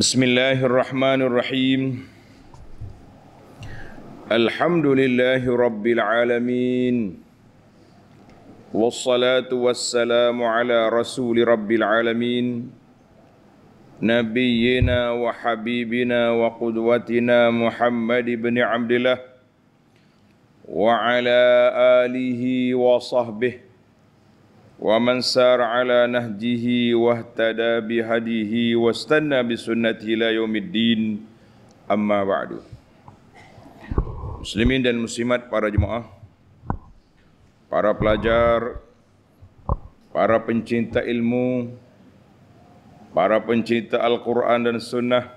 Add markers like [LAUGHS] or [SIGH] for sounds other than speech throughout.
Bismillahirrahmanirrahim Alhamdulillahirabbil alamin Wassalatu wassalamu ala rasulirabbil alamin Nabiyyina wa habibina wa qudwatina Muhammad ibn Abdullah wa ala alihi wa sahbihi ومن سار على نهجه واهتدى بهديه واستنى بسنته الى يوم الدين اما بعد Muslimin dan muslimat para jemaah para pelajar para pencinta ilmu para pencinta Al-Quran dan Sunnah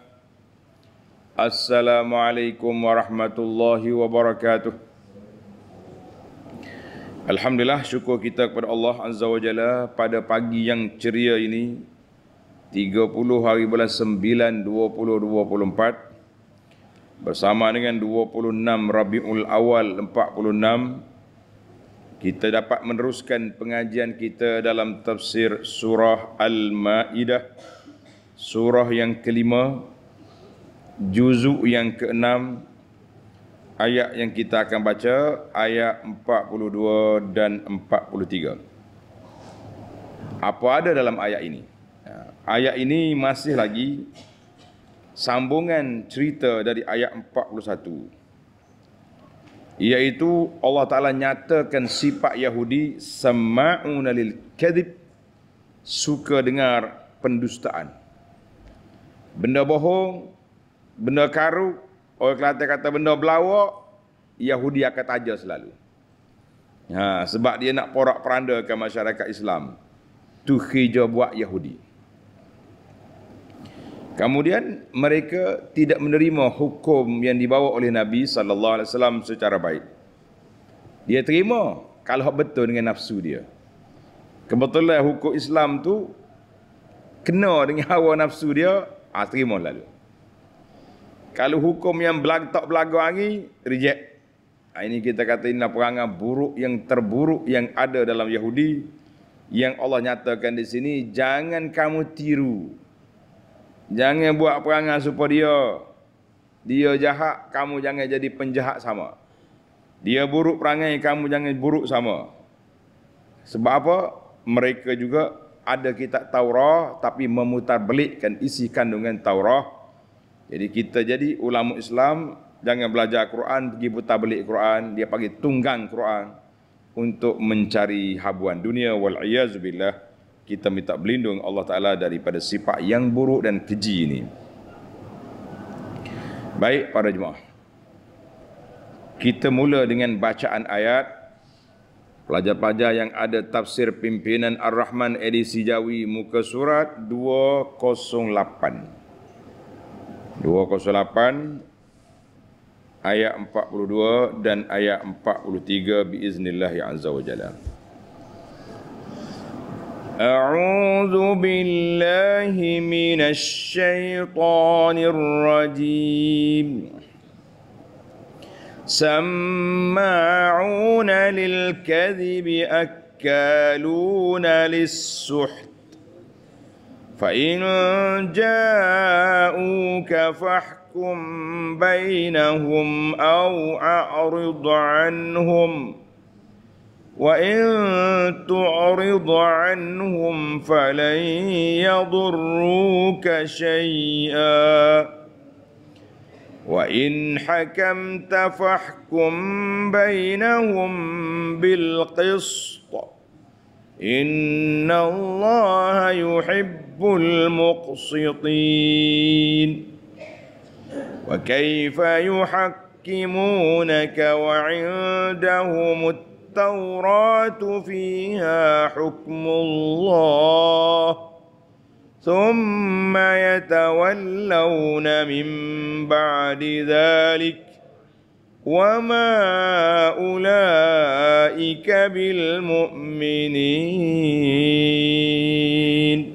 Assalamualaikum warahmatullahi wabarakatuh Alhamdulillah syukur kita kepada Allah Azza wa Jalla pada pagi yang ceria ini 30 hari bulan 9 2024 bersama dengan 26 Rabiul Awal 46 kita dapat meneruskan pengajian kita dalam tafsir surah Al-Maidah surah yang kelima juzuk yang keenam ayat yang kita akan baca ayat 42 dan 43. Apa ada dalam ayat ini? Ya, ayat ini masih lagi sambungan cerita dari ayat 41. Iaitu Allah Ta'ala nyatakan sifat Yahudi Sama'una lil kadib Suka dengar pendustaan Benda bohong Benda karuk Orang Kelantan kata benda belawa, Yahudi akan tajar selalu. Ha, sebab dia nak porak perandakan masyarakat Islam. Tu kerja buat Yahudi. Kemudian mereka tidak menerima hukum yang dibawa oleh Nabi sallallahu alaihi wasallam secara baik. Dia terima kalau betul dengan nafsu dia. Kebetulan hukum Islam tu kena dengan hawa nafsu dia, ah terima lalu. Kalau hukum yang belag tak belagu hari, reject. Ha, ini kita kata ini perangai buruk yang terburuk yang ada dalam Yahudi. Yang Allah nyatakan di sini, jangan kamu tiru. Jangan buat perangai supaya dia. Dia jahat, kamu jangan jadi penjahat sama. Dia buruk perangai, kamu jangan buruk sama. Sebab apa? Mereka juga ada kitab Taurah tapi memutar belikkan isi kandungan Taurah. Jadi kita jadi ulama Islam jangan belajar Quran pergi buta beli Quran dia pergi tunggang Quran untuk mencari habuan dunia wal iyaz billah kita minta berlindung Allah Taala daripada sifat yang buruk dan keji ini. Baik para jemaah. Kita mula dengan bacaan ayat pelajar-pelajar yang ada tafsir pimpinan Ar-Rahman edisi Jawi muka surat 208. 208 ayat 42 dan ayat 43 biiznillah ya azza wa jalla أعوذ بالله من الشيطان الرجيم سماعون للكذب أكالون للسحت فإن جاءوك فاحكم بينهم أو أعرض عنهم وإن تعرض عنهم فلن يضروك شيئا وإن حكمت فاحكم بينهم بالقسط إن الله يحب يحب المقسطين وكيف يحكمونك وعندهم التوراة فيها حكم الله ثم يتولون من بعد ذلك وما أولئك بالمؤمنين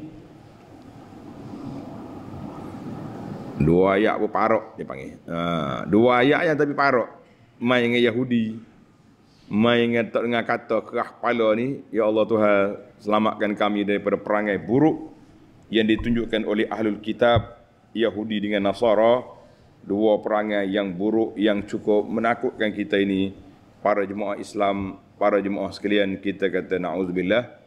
dua ayat pun parok dia panggil. Ha, dua ayat yang tapi parok. Main dengan Yahudi. Main dengan tak dengar kata kerah kepala ni. Ya Allah Tuhan selamatkan kami daripada perangai buruk. Yang ditunjukkan oleh Ahlul Kitab. Yahudi dengan Nasara. Dua perangai yang buruk yang cukup menakutkan kita ini. Para jemaah Islam. Para jemaah sekalian kita kata na'udzubillah.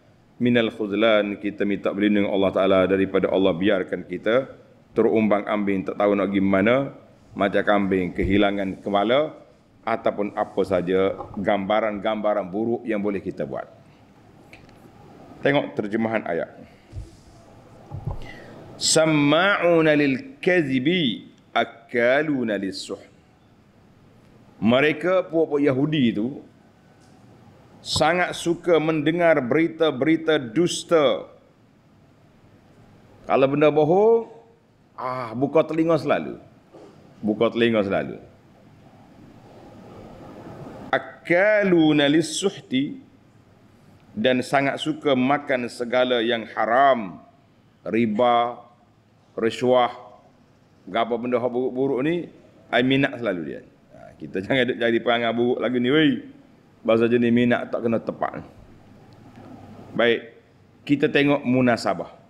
Minal khuzlan kita minta berlindung Allah Ta'ala daripada Allah biarkan Kita terumbang ambing tak tahu nak pergi mana macam kambing kehilangan kepala ataupun apa saja gambaran-gambaran buruk yang boleh kita buat tengok terjemahan ayat sama'una lil kazibi akaluna lis mereka puak-puak Yahudi itu sangat suka mendengar berita-berita dusta kalau benda bohong Ah, buka telinga selalu. Buka telinga selalu. Akaluna lisuhti dan sangat suka makan segala yang haram. Riba, rasuah, gapo benda buruk-buruk ni, ai minat selalu dia. Ah, kita [LAUGHS] jangan duk jadi perangai buruk lagi ni wei. Bahasa jenis minat tak kena tepat. Baik, kita tengok munasabah.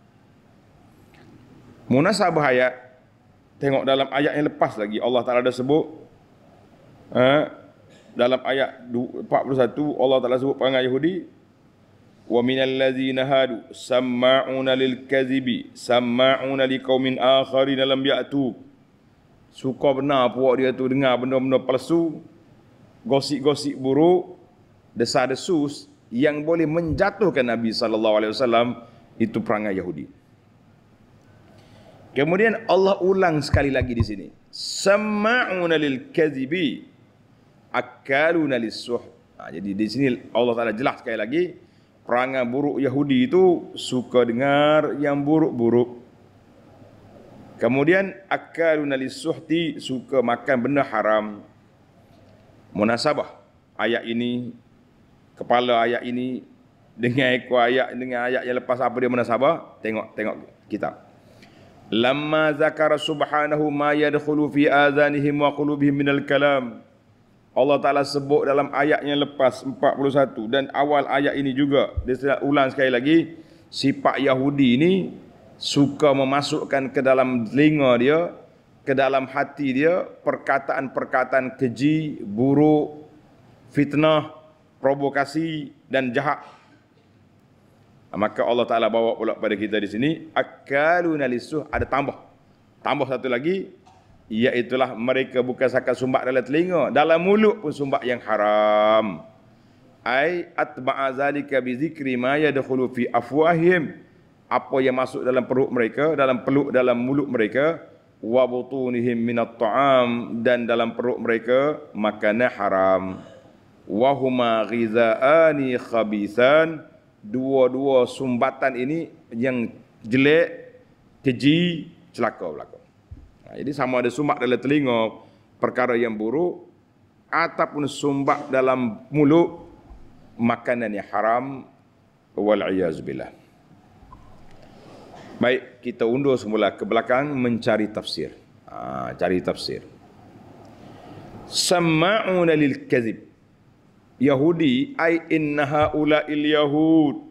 Munasabah ayat tengok dalam ayat yang lepas lagi Allah Taala dah sebut eh, dalam ayat 41 Allah Taala sebut perangai Yahudi wa minal ladzina hadu sama'una lil kadhibi sama'una liqaumin akharin lam ya'tu suka benar puak dia tu dengar benda-benda palsu gosip-gosip buruk desa desus yang boleh menjatuhkan Nabi sallallahu alaihi wasallam itu perangai Yahudi. Kemudian Allah ulang sekali lagi di sini. Sama'una lil kadhibi akaluna lis ha, jadi di sini Allah Taala jelas sekali lagi perangai buruk Yahudi itu suka dengar yang buruk-buruk. Kemudian akaluna lis suka makan benda haram. Munasabah ayat ini kepala ayat ini dengan ayat dengan ayat yang lepas apa dia munasabah? Tengok tengok kitab. Lama Zakar subhanahu سبحانه ما يدخل في آذانهم وقلوبهم من kalam Allah Ta'ala sebut dalam ayat yang lepas 41 dan awal ayat ini juga dia ulang sekali lagi sifat Yahudi ini suka memasukkan ke dalam telinga dia ke dalam hati dia perkataan-perkataan keji, buruk, fitnah, provokasi dan jahat Maka Allah Ta'ala bawa pula pada kita di sini. Akaluna lisuh ada tambah. Tambah satu lagi. Iaitulah mereka bukan sakat sumbak dalam telinga. Dalam mulut pun sumbak yang haram. Ay atba'a zalika bi zikri ma yadkhulu fi afwahim. Apa yang masuk dalam perut mereka, dalam peluk dalam mulut mereka, wa butunihim min taam dan dalam perut mereka makanan haram. Wahuma huma ghiza'ani khabisan dua-dua sumbatan ini yang jelek, keji, celaka belaka. Ha, jadi sama ada sumbat dalam telinga perkara yang buruk ataupun sumbat dalam mulut makanan yang haram wal billah. Baik, kita undur semula ke belakang mencari tafsir. Ha, cari tafsir. Sama'una lil kazib. Yahudi ay inna haula il yahud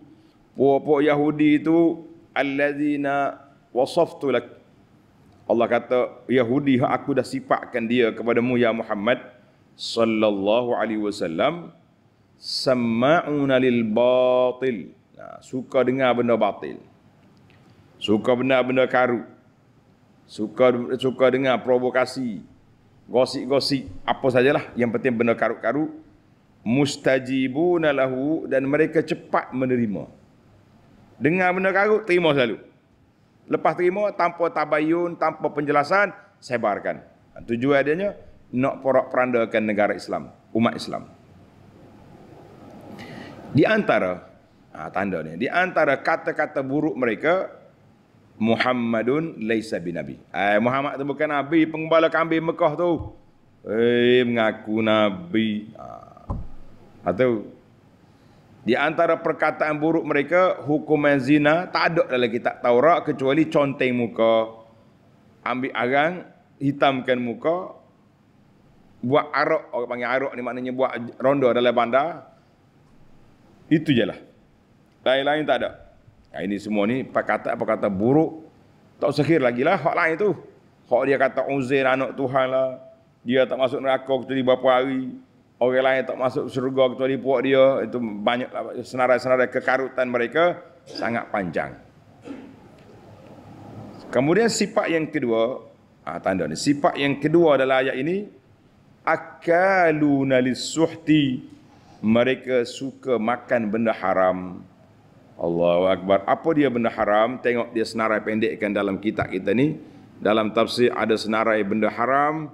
puak-puak Yahudi itu allazina wasaftu lak Allah kata Yahudi aku dah sifatkan dia kepada mu ya Muhammad sallallahu alaihi wasallam sama'una lil batil nah, suka dengar benda batil suka benda-benda karut suka suka dengar provokasi gosik-gosik. apa sajalah yang penting benda karut-karut mustajibuna lahu dan mereka cepat menerima. Dengar benda karut, terima selalu. Lepas terima, tanpa tabayun, tanpa penjelasan, sebarkan. Ha, tujuan adanya, nak porak perandakan negara Islam, umat Islam. Di antara, ah, tanda ni, di antara kata-kata buruk mereka, Muhammadun laisa bin Nabi. Eh Muhammad tu bukan Nabi, penggembala kambing Mekah tu. Eh, mengaku Nabi. Ah. Atau di antara perkataan buruk mereka hukuman zina tak ada dalam kitab Taurat kecuali conteng muka ambil arang hitamkan muka buat arak orang panggil arak ni maknanya buat ronda dalam bandar itu je lah lain-lain tak ada nah, ini semua ni perkataan perkataan buruk tak sekir lagi lah hak lain tu hak dia kata uzir anak Tuhan lah dia tak masuk neraka kecuali berapa hari orang lain tak masuk surga di puak dia itu banyak senarai-senarai kekarutan mereka sangat panjang kemudian sifat yang kedua ah tanda ni sifat yang kedua dalam ayat ini akaluna lisuhti mereka suka makan benda haram Allahu Akbar. Apa dia benda haram? Tengok dia senarai pendekkan dalam kitab kita ni. Dalam tafsir ada senarai benda haram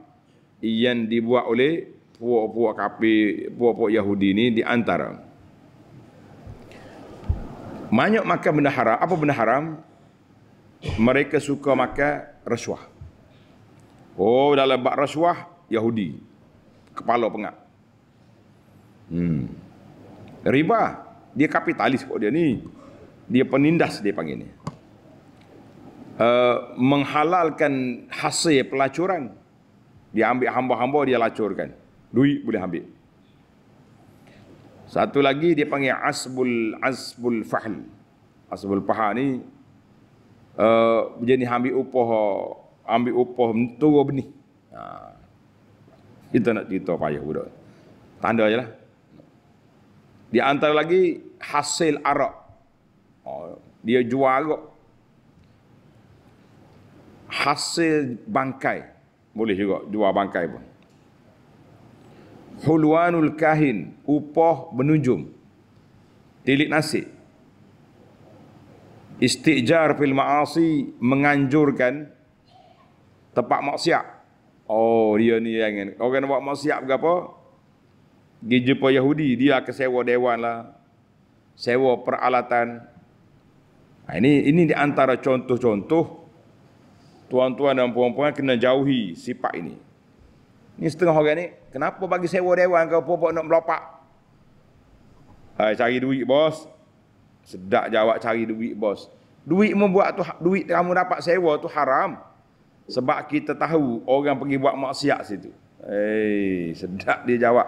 yang dibuat oleh puak-puak kapi, puak-puak Yahudi ini di antara. Banyak makan benda haram. Apa benda haram? Mereka suka makan rasuah. Oh, dalam bak rasuah, Yahudi. Kepala pengak. Hmm. Riba. Dia kapitalis kok dia ni. Dia penindas dia panggil ni. Uh, menghalalkan hasil pelacuran. Dia ambil hamba-hamba, dia lacurkan duit boleh ambil. Satu lagi dia panggil asbul asbul fahl. Asbul fahl ni uh, eh, jenis ambil upah ambil upah mentua benih. Ha. Kita nak cerita payah budak. Tanda je lah. Di antara lagi hasil arak. Oh, dia jual arak. Hasil bangkai. Boleh juga jual bangkai pun. Hulwanul kahin Upoh menunjum Tilik nasi Istiqjar fil ma'asi Menganjurkan tepak maksiat Oh dia ni yang ini. Orang nak buat maksiat ke apa Pergi jumpa Yahudi Dia akan sewa dewan lah Sewa peralatan nah, ha, Ini ini di antara contoh-contoh Tuan-tuan dan puan-puan kena jauhi sifat ini ini setengah orang ni, kenapa bagi sewa dewan kau pokok nak melopak? Hai cari duit bos. Sedak jawab cari duit bos. Duit membuat tu duit kamu dapat sewa tu haram. Sebab kita tahu orang pergi buat maksiat situ. Hei, sedak dia jawab.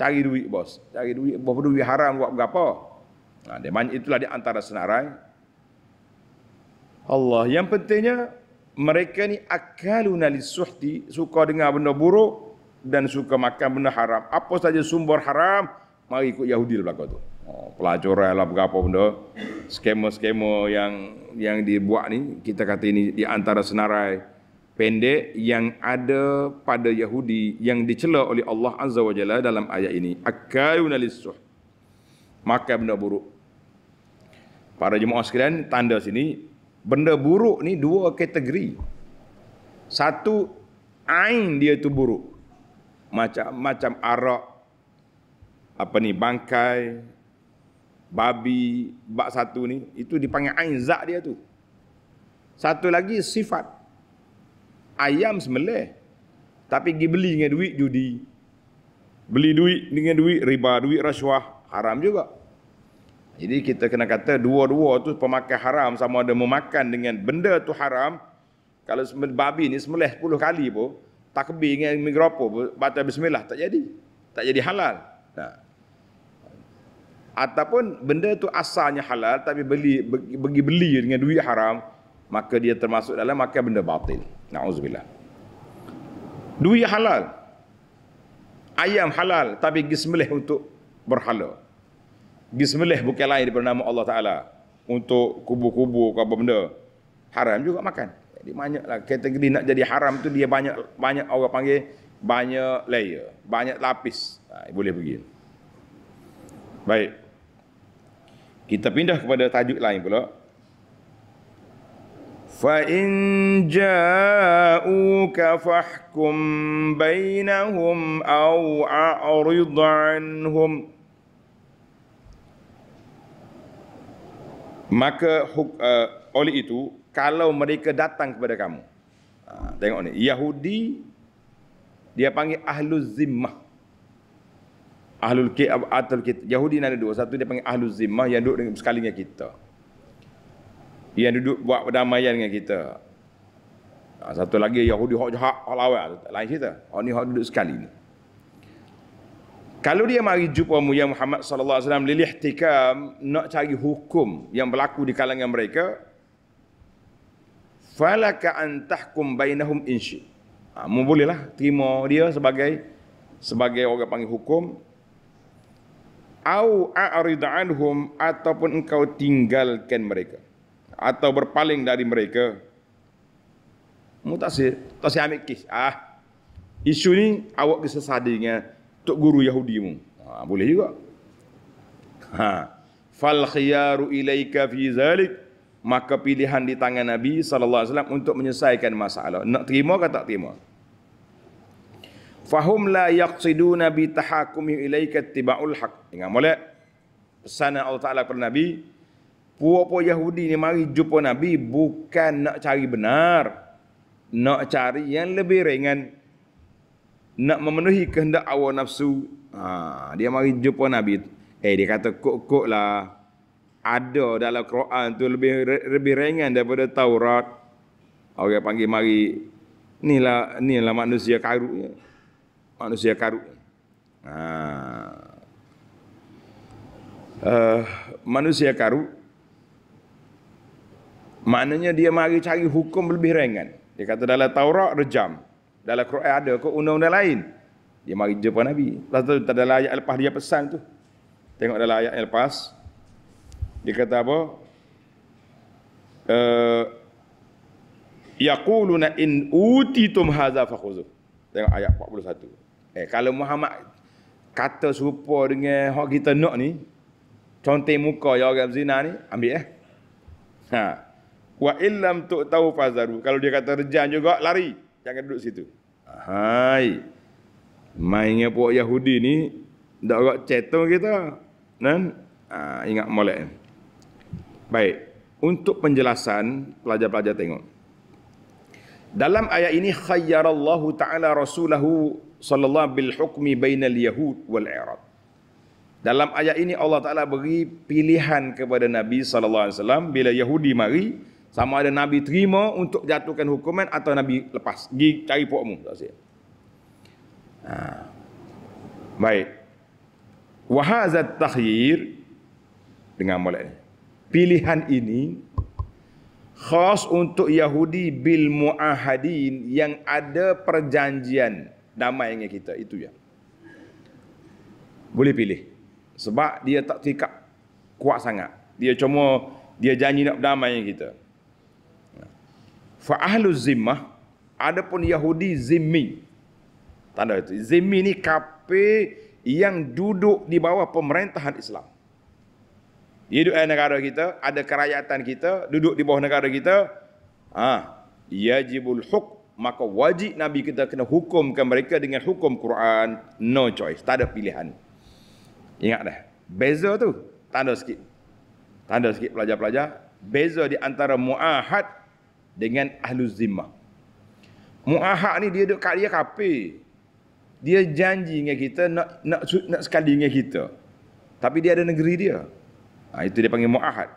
Cari duit bos. Cari duit bos duit haram buat berapa? Nah, dia banyak itulah di antara senarai. Allah yang pentingnya mereka ni akaluna lisuhti suka dengar benda buruk dan suka makan benda haram apa saja sumber haram mari ikut Yahudi lah belakang tu oh, pelacuran lah berapa benda skema-skema yang yang dibuat ni kita kata ini di antara senarai pendek yang ada pada Yahudi yang dicela oleh Allah Azza Wajalla dalam ayat ini akaluna lisuh makan benda buruk para jemaah sekalian tanda sini benda buruk ni dua kategori. Satu ain dia tu buruk. Macam macam arak apa ni bangkai babi bab satu ni itu dipanggil ain zak dia tu. Satu lagi sifat ayam semeleh tapi pergi beli dengan duit judi. Beli duit dengan duit riba, duit rasuah haram juga. Jadi kita kena kata dua-dua tu pemakan haram sama ada memakan dengan benda tu haram. Kalau babi ni semelih 10 kali pun takbir dengan migropo baca bismillah tak jadi. Tak jadi halal. Nah. Ha. Ataupun benda tu asalnya halal tapi beli bagi beli dengan duit haram maka dia termasuk dalam makan benda batil. Nauzubillah. Duit halal. Ayam halal tapi gismelih untuk berhala. Bismillah bukan lain daripada nama Allah Ta'ala Untuk kubu-kubu ke apa benda Haram juga makan Jadi banyaklah kategori nak jadi haram tu Dia banyak banyak orang panggil Banyak layer, banyak lapis ha, Boleh pergi Baik Kita pindah kepada tajuk lain pula فإن جاءوك فاحكم بينهم أو أعرض عنهم maka uh, oleh itu kalau mereka datang kepada kamu ah, tengok ni yahudi dia panggil ahluz zimmah ahlul kitab atul kitab yahudi ni ada dua satu dia panggil ahluz zimmah yang duduk dengan sekali dengan kita yang duduk buat perdamaian dengan kita ah, satu lagi yahudi hak jahat hak lain cerita oh ni hak duduk sekali ni kalau dia mari jumpa Muhammad Muhammad sallallahu alaihi wasallam lilih tikam nak cari hukum yang berlaku di kalangan mereka falaka an tahkum bainahum in syi ha, bolehlah terima dia sebagai sebagai orang panggil hukum au a'rid anhum ataupun engkau tinggalkan mereka atau berpaling dari mereka mutasir tak saya ambil kes ah isu ni awak kesesadinya tok guru Yahudi mu. Ha, boleh juga. Ha. Fal khiyaru ilaika fi zalik. Maka pilihan di tangan Nabi sallallahu alaihi wasallam untuk menyelesaikan masalah. Nak terima ke tak terima? Fahum la yaqsiduna bi tahakumi ilaika tibaul haq. Ingat molek. Pesan Allah Taala kepada Nabi, puak-puak Yahudi ni mari jumpa Nabi bukan nak cari benar, nak cari yang lebih ringan nak memenuhi kehendak awal nafsu. Ha, dia mari jumpa Nabi. Eh dia kata kok-kok lah. Ada dalam Quran tu lebih lebih ringan daripada Taurat. Orang okay, panggil mari. Inilah inilah manusia karut. Manusia karut. Ha. Uh, manusia karut maknanya dia mari cari hukum lebih ringan. Dia kata dalam Taurat rejam. Dalam Quran ada ke undang-undang lain? Dia mari jumpa Nabi. Lepas tu tak dalam ayat lepas dia pesan tu. Tengok dalam ayat yang lepas. Dia kata apa? Eh, yaquluna in utitum hadza fakhuzuh. Tengok ayat 41. Eh kalau Muhammad kata serupa dengan hak kita nak ni, contoh muka ya orang zina ni, ambil eh. Ha. Wa illam tu'tahu fazaru. Kalau dia kata rejan juga lari. Jangan duduk situ. Hai. Mainnya puak Yahudi ni dak agak cetong kita. Nan, ha, ingat molek. Baik. Untuk penjelasan pelajar-pelajar tengok. Dalam ayat ini khayyarallahu taala rasulahu sallallahu bil hukmi bainal yahud wal irab. Dalam ayat ini Allah Taala beri pilihan kepada Nabi sallallahu alaihi wasallam bila Yahudi mari sama ada Nabi terima untuk jatuhkan hukuman atau Nabi lepas. Pergi cari pokmu. Ha. Baik. Wahazat takhir dengan mulai ini. Pilihan ini khas untuk Yahudi bil muahadin yang ada perjanjian damai dengan kita. Itu ya. Boleh pilih. Sebab dia tak terikat kuat sangat. Dia cuma dia janji nak damai dengan kita fa ahlu zimmah adapun yahudi zimmi tanda itu zimmi ni kape yang duduk di bawah pemerintahan Islam dia duduk di negara kita ada kerajaan kita duduk di bawah negara kita ha yajibul hukm maka wajib nabi kita kena hukumkan mereka dengan hukum Quran no choice tak ada pilihan ingat dah beza tu tanda sikit tanda sikit pelajar-pelajar beza di antara muahad dengan ahlu zimmah. Mu'ahak ni dia duduk kat dia kapi. Dia janji dengan kita nak, nak, nak sekali dengan kita. Tapi dia ada negeri dia. Ha, itu dia panggil mu'ahad.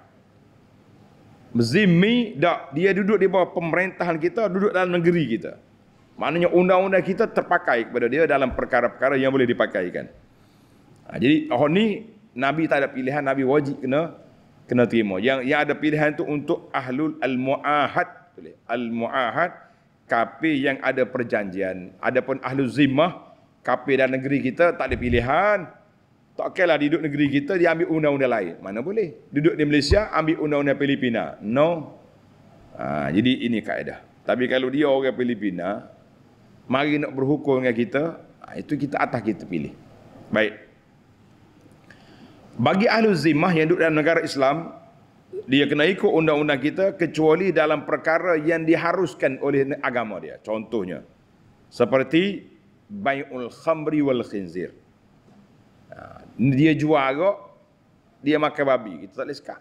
Zimmi tak. Dia duduk di bawah pemerintahan kita, duduk dalam negeri kita. Maknanya undang-undang kita terpakai kepada dia dalam perkara-perkara yang boleh dipakaikan. Ha, jadi tahun oh, ni Nabi tak ada pilihan, Nabi wajib kena kena terima. Yang yang ada pilihan tu untuk ahlul al-mu'ahad tulis al-muahad kafir yang ada perjanjian adapun ahli zimmah kafir dan negeri kita tak ada pilihan tak kelah duduk negeri kita dia ambil undang-undang lain mana boleh duduk di Malaysia ambil undang-undang Filipina no ha, jadi ini kaedah tapi kalau dia orang Filipina mari nak berhukum dengan kita ha, itu kita atas kita pilih baik bagi ahli zimmah yang duduk dalam negara Islam dia kena ikut undang-undang kita kecuali dalam perkara yang diharuskan oleh agama dia. Contohnya, seperti bai'ul khamri wal khinzir. Ha, dia jual ke, dia makan babi. Kita tak boleh sekat.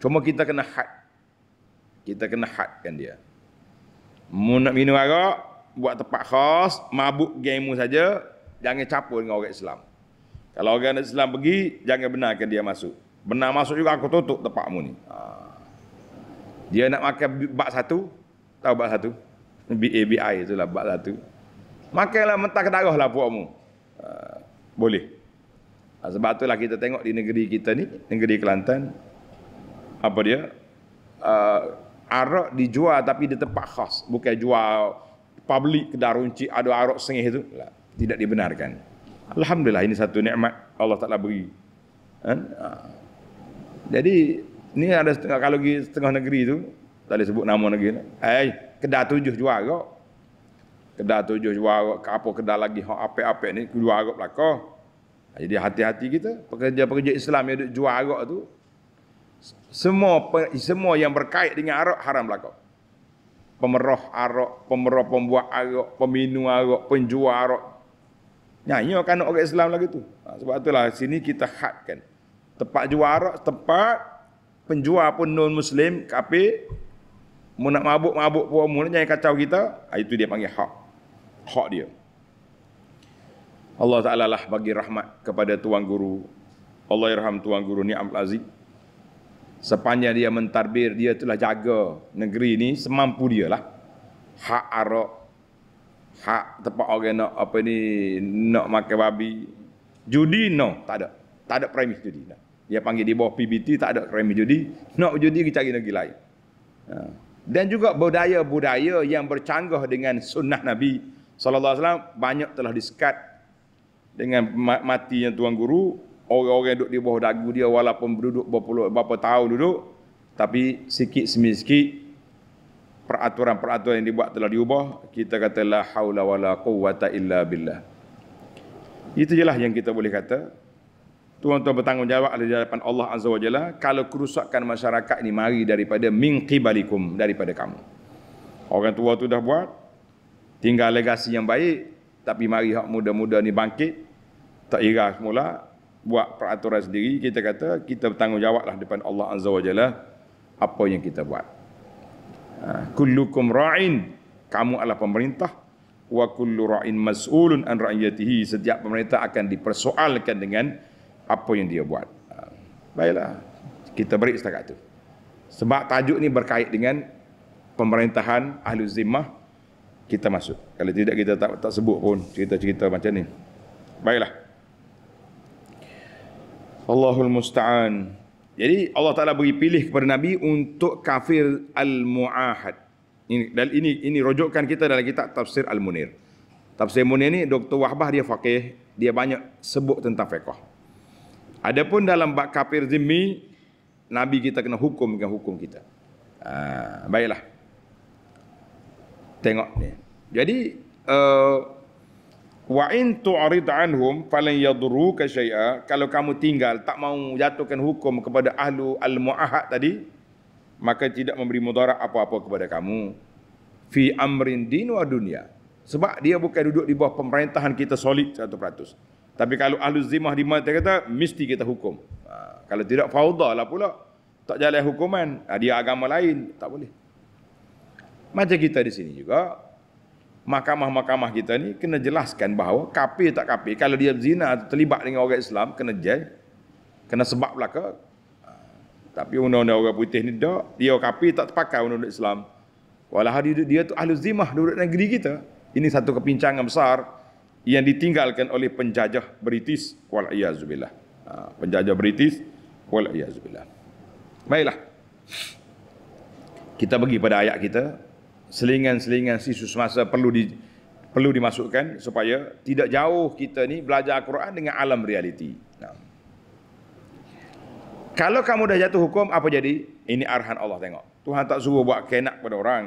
Cuma kita kena had. Kita kena hadkan dia. Mu nak minum arak, buat tempat khas, mabuk gamemu saja, jangan capur dengan orang Islam. Kalau orang Islam pergi, jangan benarkan dia masuk. Benar masuk juga aku tutup tempatmu ni. Ah. Dia nak makan bak satu. Tahu bak satu? BABI eh, lah bak satu. Makanlah mentah ke darah lah puakmu. Ha. Boleh. Ha. sebab itulah kita tengok di negeri kita ni. Negeri Kelantan. Apa dia? Ha. arak dijual tapi di tempat khas. Bukan jual publik kedai runci ada arak sengih itu. Lah, tidak dibenarkan. Alhamdulillah ini satu nikmat Allah Ta'ala beri. Ha. Jadi ni ada setengah kalau di setengah negeri tu, tak boleh sebut nama negeri. Eh, kedai tujuh jual kok. Kedai tujuh jual kok, apa kedai lagi hok ape-ape ni jual kok belakoh. Ha, jadi hati-hati kita, pekerja-pekerja Islam yang jual kok tu semua semua yang berkait dengan arak haram belakoh. Pemeroh arak, pemeroh pembuat arak, peminum arak, penjual arak. Nyanyi kan orang Islam lagi tu. Ha, sebab itulah sini kita hadkan tempat jual arak, tempat penjual pun non muslim, kafir. Mau nak mabuk-mabuk pun mula jangan kacau kita. Ah, itu dia panggil hak. Hak dia. Allah Ta'ala lah bagi rahmat kepada Tuan Guru. Allah Irham Tuan Guru ni Amal Aziz. Sepanjang dia mentarbir, dia telah jaga negeri ni semampu dia lah. Hak arak, hak tempat orang nak apa ni nak makan babi judi no tak ada tak ada premis judi dah dia panggil di bawah PBT tak ada kerami judi. Nak judi kita cari negeri lain. Ha. Dan juga budaya-budaya yang bercanggah dengan sunnah Nabi sallallahu banyak telah disekat dengan matinya tuan guru, orang-orang yang duduk di bawah dagu dia walaupun berduduk berpuluh berapa tahun duduk tapi sikit demi sikit peraturan-peraturan yang dibuat telah diubah, kita kata la haula wala quwata illa billah. Itu jelah yang kita boleh kata tuan-tuan bertanggungjawab di hadapan Allah Azza wa Jalla kalau kerusakan masyarakat ini mari daripada min qibalikum daripada kamu. Orang tua tu dah buat tinggal legasi yang baik tapi mari hak muda-muda ni bangkit tak ira semula buat peraturan sendiri kita kata kita bertanggungjawablah di depan Allah Azza wa Jalla apa yang kita buat. Ha, kullukum ra'in kamu adalah pemerintah wa kullu ra'in mas'ulun an ra'iyatihi setiap pemerintah akan dipersoalkan dengan apa yang dia buat. Baiklah, kita beri setakat itu. Sebab tajuk ni berkait dengan pemerintahan ahli zimah kita masuk. Kalau tidak kita tak, tak sebut pun cerita-cerita macam ni. Baiklah. Allahul Musta'an. Jadi Allah Ta'ala beri pilih kepada Nabi untuk kafir Al-Mu'ahad. Ini, dan ini, ini rojokkan kita dalam kitab Tafsir Al-Munir. Tafsir Munir ni Dr. Wahbah dia faqih. Dia banyak sebut tentang fiqah. Adapun dalam bak kafir zimmi nabi kita kena hukum dengan hukum kita. Ha, baiklah. Tengok ni. Jadi eh, wa in tu'rid anhum falan yadruka syai'a kalau kamu tinggal tak mau jatuhkan hukum kepada ahlu al-mu'ahad tadi maka tidak memberi mudarat apa-apa kepada kamu fi amrin din wa dunya sebab dia bukan duduk di bawah pemerintahan kita solid 100%. Tapi kalau ahlu zimah di mana kata, mesti kita hukum. Ha, kalau tidak fauda lah pula. Tak jalan hukuman. Ha, dia agama lain. Tak boleh. Macam kita di sini juga. Mahkamah-mahkamah kita ni kena jelaskan bahawa kapi tak kapi. Kalau dia zina atau terlibat dengan orang Islam, kena jail. Kena sebab belaka. Ha, tapi undang-undang orang putih ni tak. Dia kapi tak terpakai undang-undang Islam. Walau dia, dia tu ahlu zimah duduk negeri kita. Ini satu kepincangan Besar yang ditinggalkan oleh penjajah British wal iazubillah. Ha, penjajah British wal iazubillah. Baiklah. Kita pergi pada ayat kita. Selingan-selingan sisu semasa perlu di perlu dimasukkan supaya tidak jauh kita ni belajar Al-Quran dengan alam realiti. Nah. Kalau kamu dah jatuh hukum apa jadi? Ini arhan Allah tengok. Tuhan tak suruh buat kenak pada orang.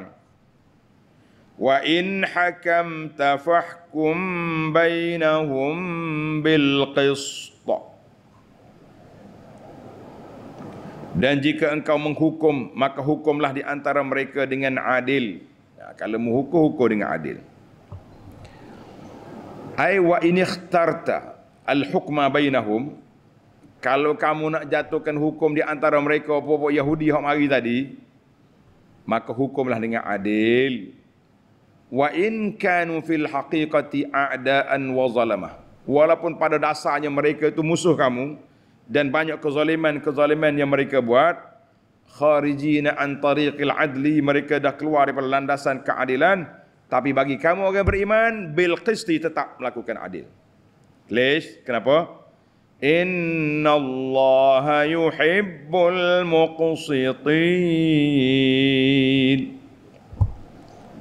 Wa in hakam tafahkum bainahum bil qist. Dan jika engkau menghukum, maka hukumlah di antara mereka dengan adil. Ya, kalau menghukum, hukum dengan adil. Ay wa in ikhtarta al hukma bainahum kalau kamu nak jatuhkan hukum di antara mereka apa-apa Yahudi hak mari tadi maka hukumlah dengan adil wa in kanu fil haqiqati a'daan wa zalama walaupun pada dasarnya mereka itu musuh kamu dan banyak kezaliman-kezaliman yang mereka buat kharijina an tariqil adli mereka dah keluar daripada landasan keadilan tapi bagi kamu orang beriman bil qisti tetap melakukan adil Klish, kenapa Inna innallaha yuhibbul muqsitin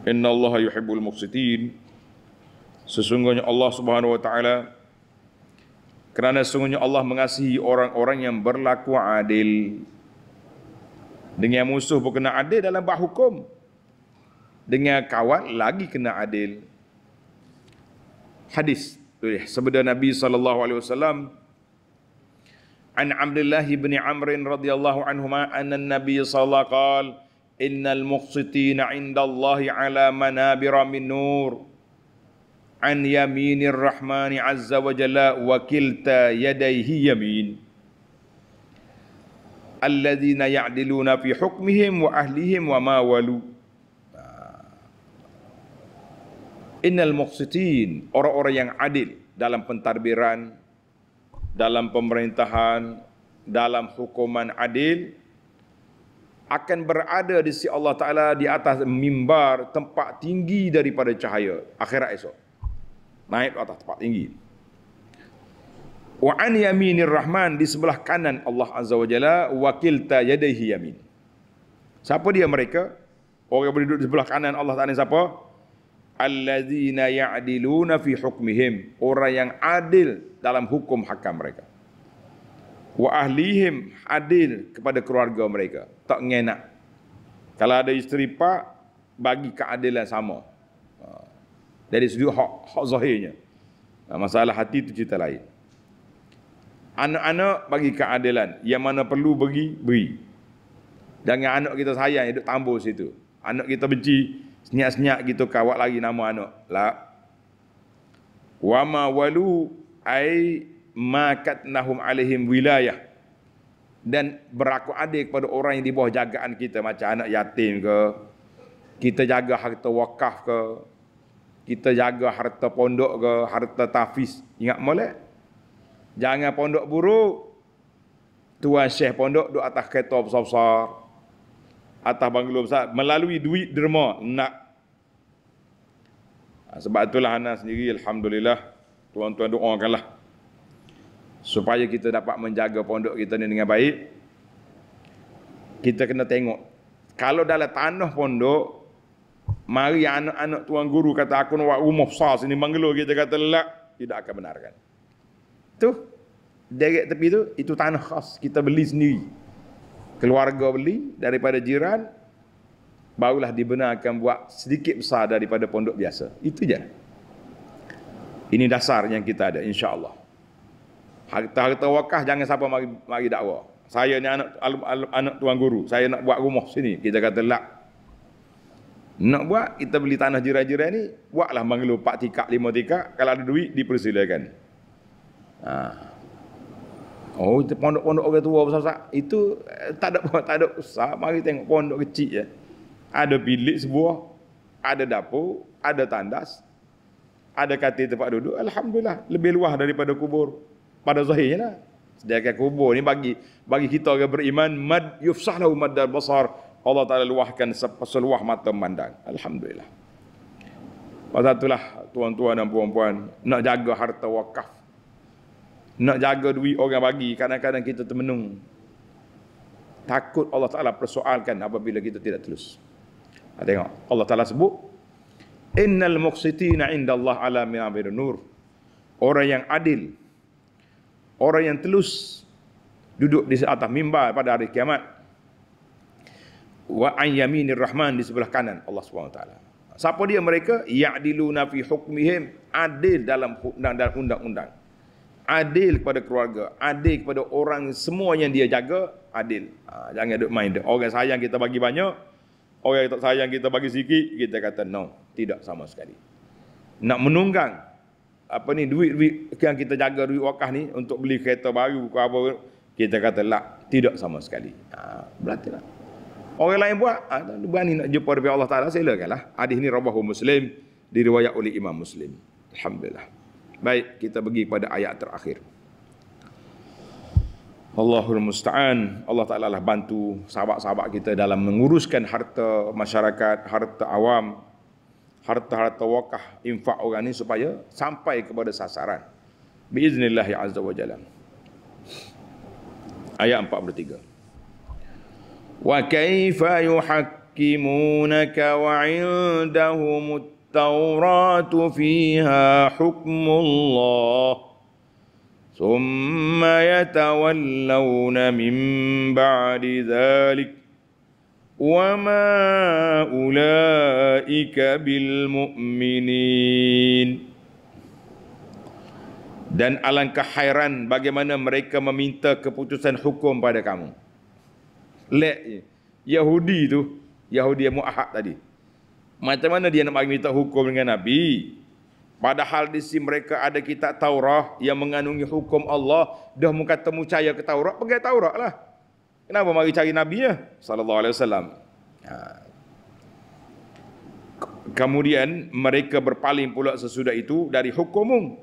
Inna Allah yuhibbul mufsidin Sesungguhnya Allah subhanahu wa ta'ala Kerana sesungguhnya Allah mengasihi orang-orang yang berlaku adil Dengan musuh pun kena adil dalam bahagian hukum Dengan kawan lagi kena adil Hadis Sebeda Nabi SAW An Amrillahi ibn Amrin radhiyallahu anhu ma anna an-nabiy sallallahu إن المقسطين عند الله على منابر من نور عن يمين الرحمن عز وجل وكلتا يديه يمين الذين يعدلون في حكمهم وأهلهم وما ولوا إن المقسطين orang-orang yang adil dalam pentadbiran dalam pemerintahan dalam hukuman adil akan berada di sisi Allah Taala di atas mimbar tempat tinggi daripada cahaya akhirat esok. Naik ke atas tempat tinggi. Wa an yaminir rahman di sebelah kanan Allah Azza wa Jalla wakil ta yadaihi yamin. Siapa dia mereka? Orang yang berduduk di sebelah kanan Allah Taala siapa? Allazina ya'diluna fi hukmihim, orang yang adil dalam hukum hakam mereka wa ahlihim adil kepada keluarga mereka. Tak ngenak. Kalau ada isteri pak, bagi keadilan sama. Ha. Dari sudut hak, hak zahirnya. Ha, masalah hati itu cerita lain. Anak-anak bagi keadilan. Yang mana perlu bagi, beri. Jangan anak kita sayang, hidup tambur situ. Anak kita benci, senyak-senyak gitu kawat lagi nama anak. La, Wa ma walu ai makat nahum alaihim wilayah dan beraku adil kepada orang yang di bawah jagaan kita macam anak yatim ke kita jaga harta wakaf ke kita jaga harta pondok ke harta tafis ingat molek jangan pondok buruk tuan syekh pondok duduk atas kereta besar-besar atas banglo besar melalui duit derma nak ha, sebab itulah anak sendiri alhamdulillah tuan-tuan doakanlah supaya kita dapat menjaga pondok kita ni dengan baik kita kena tengok kalau dalam tanah pondok mari anak-anak tuan guru kata aku nak buat rumah besar sini manggelo kita kata lah tidak akan benarkan tu direct tepi tu itu tanah khas kita beli sendiri keluarga beli daripada jiran barulah dibenarkan buat sedikit besar daripada pondok biasa itu je ini dasar yang kita ada insyaallah Harta-harta wakaf jangan siapa mari mari dakwa. Saya ni anak al, al, anak tuan guru. Saya nak buat rumah sini. Kita kata lak. Nak buat kita beli tanah jiran-jiran ni, buatlah manggelu 4 tikak 5 tikak kalau ada duit dipersilakan. Ha. Oh, itu pondok-pondok orang tua besar-besar. Itu eh, tak ada tak ada usah. Mari tengok pondok kecil Ya. Ada bilik sebuah, ada dapur, ada tandas, ada katil tempat duduk. Alhamdulillah, lebih luah daripada kubur pada zahirnya lah. Sedangkan kubur ni bagi bagi kita yang beriman mad yufsah lahu mad basar Allah Taala luahkan seluah mata memandang. Alhamdulillah. Pasal itulah tuan-tuan dan puan-puan nak jaga harta wakaf. Nak jaga duit orang bagi kadang-kadang kita termenung. Takut Allah Taala persoalkan apabila kita tidak terus. Ha, tengok Allah Taala sebut innal muqsitina indallahi ala min nur. Orang yang adil orang yang telus duduk di atas mimbar pada hari kiamat wa an yaminir rahman di sebelah kanan Allah Subhanahu wa taala siapa dia mereka ya'diluna fi hukmihim adil dalam undang-undang adil kepada keluarga adil kepada orang semua yang dia jaga adil ha, jangan duk main orang sayang kita bagi banyak orang yang tak sayang kita bagi sikit kita kata no tidak sama sekali nak menunggang apa ni duit-duit yang kita jaga duit wakaf ni untuk beli kereta baru ke apa kita kata lah tidak sama sekali ha, berarti lah orang lain buat ha, berani nak jumpa daripada Allah Ta'ala silakan lah hadis ni rabahu muslim diriwayat oleh imam muslim Alhamdulillah baik kita pergi pada ayat terakhir Allahul Musta'an Allah Ta'ala lah bantu sahabat-sahabat kita dalam menguruskan harta masyarakat harta awam harta-harta wakah infak orang ni supaya sampai kepada sasaran. Biiznillah ya azza wa jalla. Ayat 43. Wa kaifa yuhakkimunaka wa 'indahum at fiha hukmullah. Thumma yatawallawna min ba'di dhalik. وما أولئك بالمؤمنين dan alangkah hairan bagaimana mereka meminta keputusan hukum pada kamu. Lek Yahudi tu, Yahudi yang mu'ahad tadi. Macam mana dia nak minta hukum dengan Nabi? Padahal di sini mereka ada kitab Taurah yang mengandungi hukum Allah. Dah muka temu cahaya ke Taurah, pergi Taurah lah. Kenapa mari cari nabinya sallallahu alaihi wasallam? Ha. Kemudian mereka berpaling pula sesudah itu dari hukummu.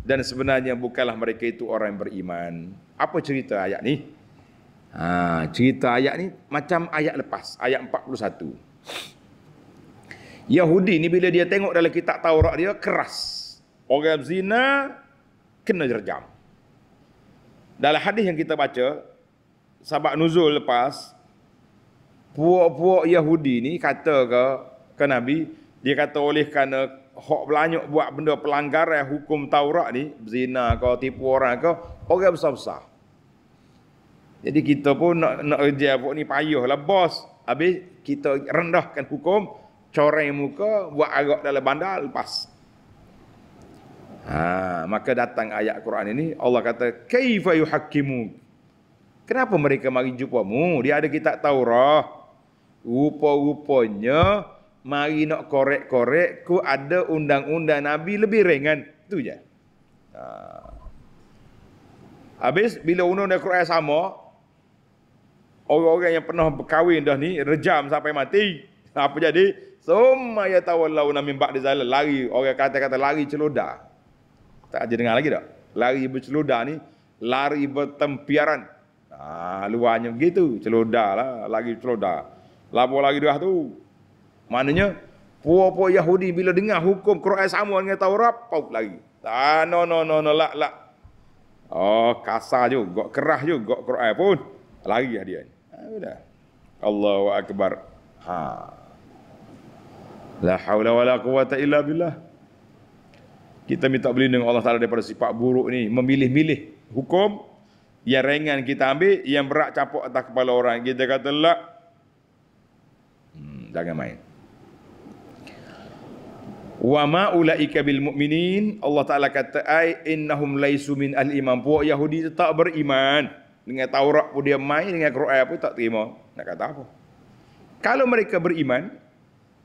Dan sebenarnya bukanlah mereka itu orang yang beriman. Apa cerita ayat ni? Ha, cerita ayat ni macam ayat lepas, ayat 41. Yahudi ni bila dia tengok dalam kitab Taurat dia keras. Orang zina kena jerjam dalam hadis yang kita baca sahabat nuzul lepas puak-puak Yahudi ni kata ke ke Nabi dia kata oleh kerana hok belanyak buat benda pelanggaran hukum Taurat ni zina ke tipu orang ke orang besar-besar jadi kita pun nak nak kerja buat ni payah lah bos habis kita rendahkan hukum coreng muka buat agak dalam bandar lepas Ha, maka datang ayat Quran ini Allah kata kaifa yuhakkimu? Kenapa mereka mari jumpamu? Dia ada kitab Taurah. Rupa-rupanya mari nak korek-korek ku ada undang-undang Nabi lebih ringan. Itu je. Ha. Habis bila undang-undang Quran sama, orang-orang yang pernah berkahwin dah ni rejam sampai mati. Apa jadi? Summa ya tawallau min ba'di zalal lari orang kata-kata lari celodah. Tak ada dengar lagi tak? Lari berceludah ni, lari bertempiaran. Ah, luarnya begitu, celudah lah, lari celudah. Lapa lari dah tu? Maknanya, puak-puak Yahudi bila dengar hukum Quran sama dengan Taurat, pauk lari. Ah, no, no, no, no, lak, lak. Oh, kasar je, gok kerah je, gok Quran pun. Lari lah dia. Ah, dah. Allahu Akbar. Ha. La hawla wa la quwata illa billah kita minta berlindung Allah Ta'ala daripada sifat buruk ni. Memilih-milih hukum yang ringan kita ambil, yang berat capuk atas kepala orang. Kita kata, lah, hmm, jangan main. Wa ma ulaika bil mu'minin Allah Taala kata ai innahum laisu min al iman buah Yahudi tak beriman dengan Taurat pun dia main dengan Quran pun tak terima nak kata apa Kalau mereka beriman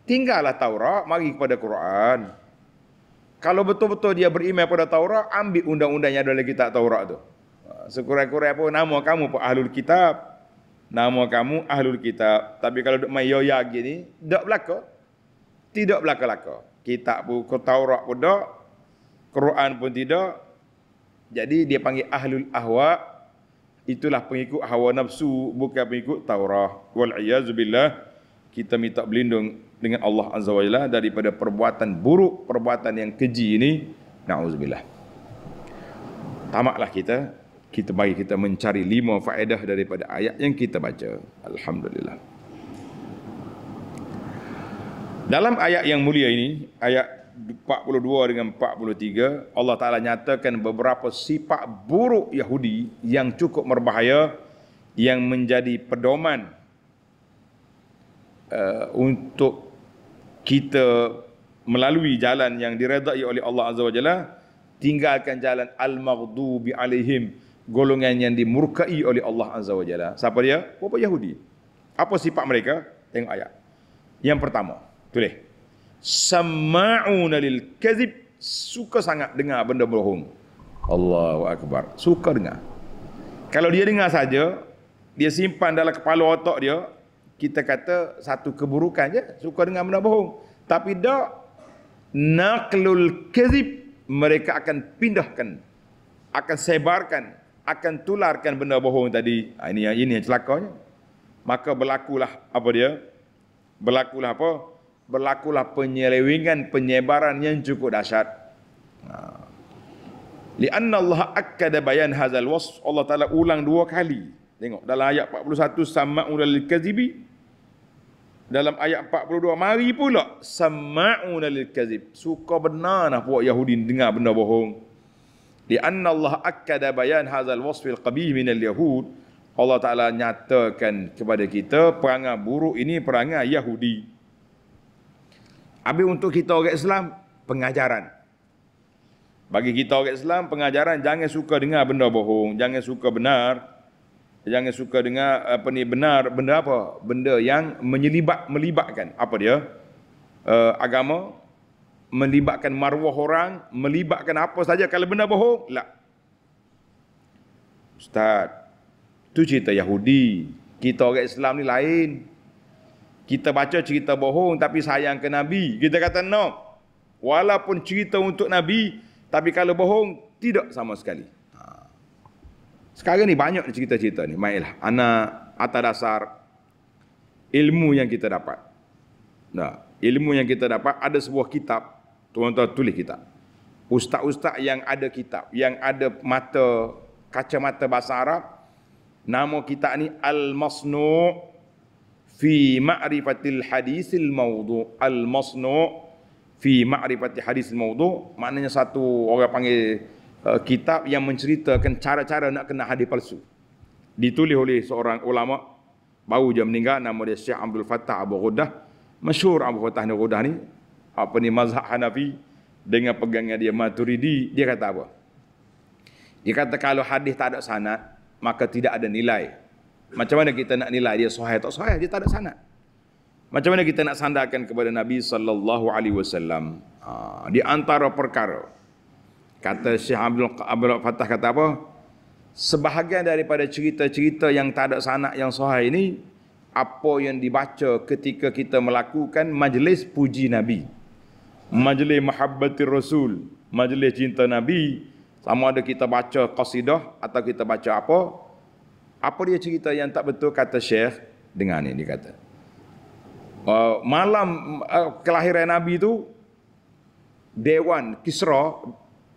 tinggallah Taurat mari kepada Quran kalau betul-betul dia beriman pada Taurat, ambil undang-undangnya ada lagi tak Taurat tu. Ha, sekurang kurangnya apa nama kamu pun ahlul kitab. Nama kamu ahlul kitab. Tapi kalau dok main yoya gini, dok belaka. Tidak belaka-laka. Kitab pun ke Taurat pun dak. Quran pun tidak. Jadi dia panggil ahlul ahwa. Itulah pengikut hawa nafsu, bukan pengikut Taurat. Wal iyazu Kita minta berlindung dengan Allah Azza wa Jalla daripada perbuatan buruk, perbuatan yang keji ini, na'udzubillah. Tamaklah kita, kita bagi kita mencari lima faedah daripada ayat yang kita baca. Alhamdulillah. Dalam ayat yang mulia ini, ayat 42 dengan 43, Allah Ta'ala nyatakan beberapa sifat buruk Yahudi yang cukup berbahaya yang menjadi pedoman uh, untuk kita melalui jalan yang diredai oleh Allah Azza wa Jalla tinggalkan jalan al-maghdubi alaihim golongan yang dimurkai oleh Allah Azza wa Jalla siapa dia bapa Yahudi apa sifat mereka tengok ayat yang pertama tulis sama'una lil kadzib suka sangat dengar benda bohong Allahu akbar suka dengar kalau dia dengar saja dia simpan dalam kepala otak dia kita kata satu keburukan je suka dengar benda bohong tapi dak naqlul kezib mereka akan pindahkan akan sebarkan akan tularkan benda bohong tadi. Ha, ini yang ini yang celakanya. Maka berlakulah apa dia? Berlakulah apa? Berlakulah penyelewengan penyebaran yang cukup dahsyat. Ha. Ah. Lianna Allah akkada bayan hazal was Allah Taala ulang dua kali. Tengok dalam ayat 41 sama'ul kadzibi dalam ayat 42 mari pula sama'una lil kazib suka benar nah puak yahudi dengar benda bohong di anna Allah akkada bayan hadzal wasf al qabih min al yahud Allah taala nyatakan kepada kita perangai buruk ini perangai yahudi Abi untuk kita orang Islam pengajaran bagi kita orang Islam pengajaran jangan suka dengar benda bohong jangan suka benar jangan suka dengar apa ni benar benda apa benda yang menyelibat melibatkan apa dia uh, agama melibatkan marwah orang melibatkan apa saja kalau benda bohong lah ustaz tu cerita yahudi kita orang Islam ni lain kita baca cerita bohong tapi sayang ke nabi kita kata no walaupun cerita untuk nabi tapi kalau bohong tidak sama sekali sekarang ni banyak cerita-cerita ni. Baiklah, anak atas dasar ilmu yang kita dapat. Nah, ilmu yang kita dapat ada sebuah kitab, tuan-tuan tulis kitab. Ustaz-ustaz yang ada kitab, yang ada mata kacamata bahasa Arab, nama kitab ni Al-Masnu' fi ma'rifatil hadisil mawdu al-masnu' fi ma'rifatil hadisil mawdu' maknanya satu orang panggil uh, kitab yang menceritakan cara-cara nak kena hadis palsu. Ditulis oleh seorang ulama baru dia meninggal nama dia Syekh Abdul Fattah Abu Ghuddah. Masyur Abu Fattah Abu Ghuddah ni apa ni mazhab Hanafi dengan pegangnya dia Maturidi dia kata apa? Dia kata kalau hadis tak ada sanad maka tidak ada nilai. Macam mana kita nak nilai dia sahih atau sahih dia tak ada sanad. Macam mana kita nak sandarkan kepada Nabi sallallahu alaihi wasallam? Ah, di antara perkara kata Syekh Abdul Abdul Fatah kata apa? Sebahagian daripada cerita-cerita yang tak ada sanak yang sahih ini apa yang dibaca ketika kita melakukan majlis puji Nabi. Majlis mahabbatir Rasul, majlis cinta Nabi, sama ada kita baca qasidah atau kita baca apa, apa dia cerita yang tak betul kata Syekh dengan ini dia kata. Uh, malam uh, kelahiran Nabi itu Dewan Kisra